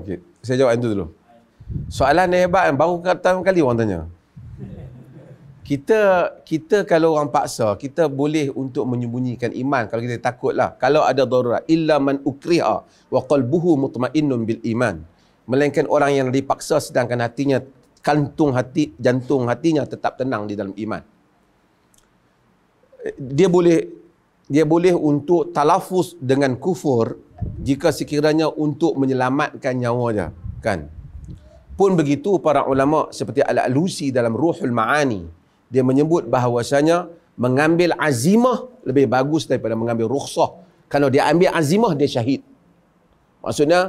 okey. Saya jawab yang tu dulu. Soalan dia hebat kan? Baru kata kali orang tanya. Kita kita kalau orang paksa, kita boleh untuk menyembunyikan iman kalau kita takutlah. Kalau ada darurat, illa man ukriha wa qalbuhu mutmainnun bil iman. Melainkan orang yang dipaksa sedangkan hatinya kantung hati jantung hatinya tetap tenang di dalam iman. Eh, dia boleh dia boleh untuk talafus dengan kufur jika sekiranya untuk menyelamatkan nyawanya kan pun begitu para ulama seperti al-alusi dalam ruhul maani dia menyebut bahawasanya mengambil azimah lebih bagus daripada mengambil rukhsah kalau dia ambil azimah dia syahid maksudnya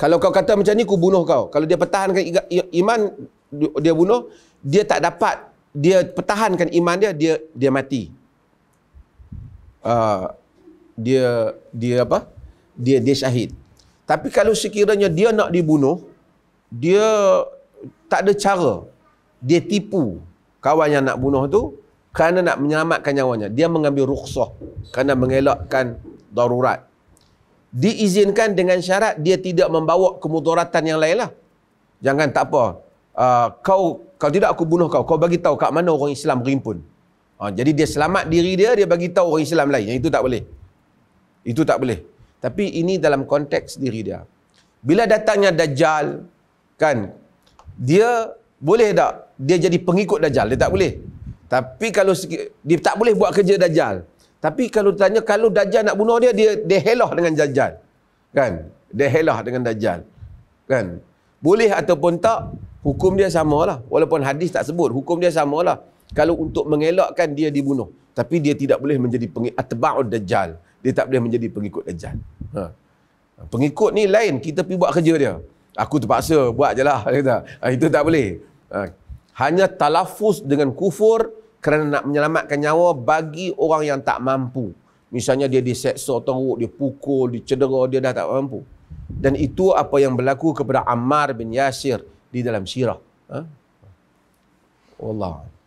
kalau kau kata macam ni aku bunuh kau kalau dia pertahankan iman dia bunuh dia tak dapat dia pertahankan iman dia dia dia mati uh, dia dia apa dia dia syahid. Tapi kalau sekiranya dia nak dibunuh, dia tak ada cara. Dia tipu kawan yang nak bunuh tu kerana nak menyelamatkan nyawanya. Dia mengambil rukhsah kerana mengelakkan darurat. Diizinkan dengan syarat dia tidak membawa kemudaratan yang lainlah. Jangan tak apa. Uh, kau kalau tidak aku bunuh kau. Kau bagi tahu kat mana orang Islam berhimpun. Uh, ah, jadi dia selamat diri dia, dia bagi tahu orang Islam lain. Yang itu tak boleh. Itu tak boleh. Tapi ini dalam konteks diri dia. Bila datangnya Dajjal, kan, dia boleh tak? Dia jadi pengikut Dajjal. Dia tak boleh. Tapi kalau dia tak boleh buat kerja Dajjal. Tapi kalau tanya kalau Dajjal nak bunuh dia, dia dia helah dengan Dajjal. Kan? Dia helah dengan Dajjal. Kan? Boleh ataupun tak, hukum dia sama lah. Walaupun hadis tak sebut, hukum dia sama lah. Kalau untuk mengelakkan dia dibunuh. Tapi dia tidak boleh menjadi pengikut Dajjal dia tak boleh menjadi pengikut dajjal. Ha. Pengikut ni lain, kita pergi buat kerja dia. Aku terpaksa buat je lah. Kata. Ha, itu tak boleh. Ha. Hanya talafus dengan kufur kerana nak menyelamatkan nyawa bagi orang yang tak mampu. Misalnya dia diseksa, teruk, dia pukul, dia cedera, dia dah tak mampu. Dan itu apa yang berlaku kepada Ammar bin Yasir di dalam Syirah. Ha? Wallah.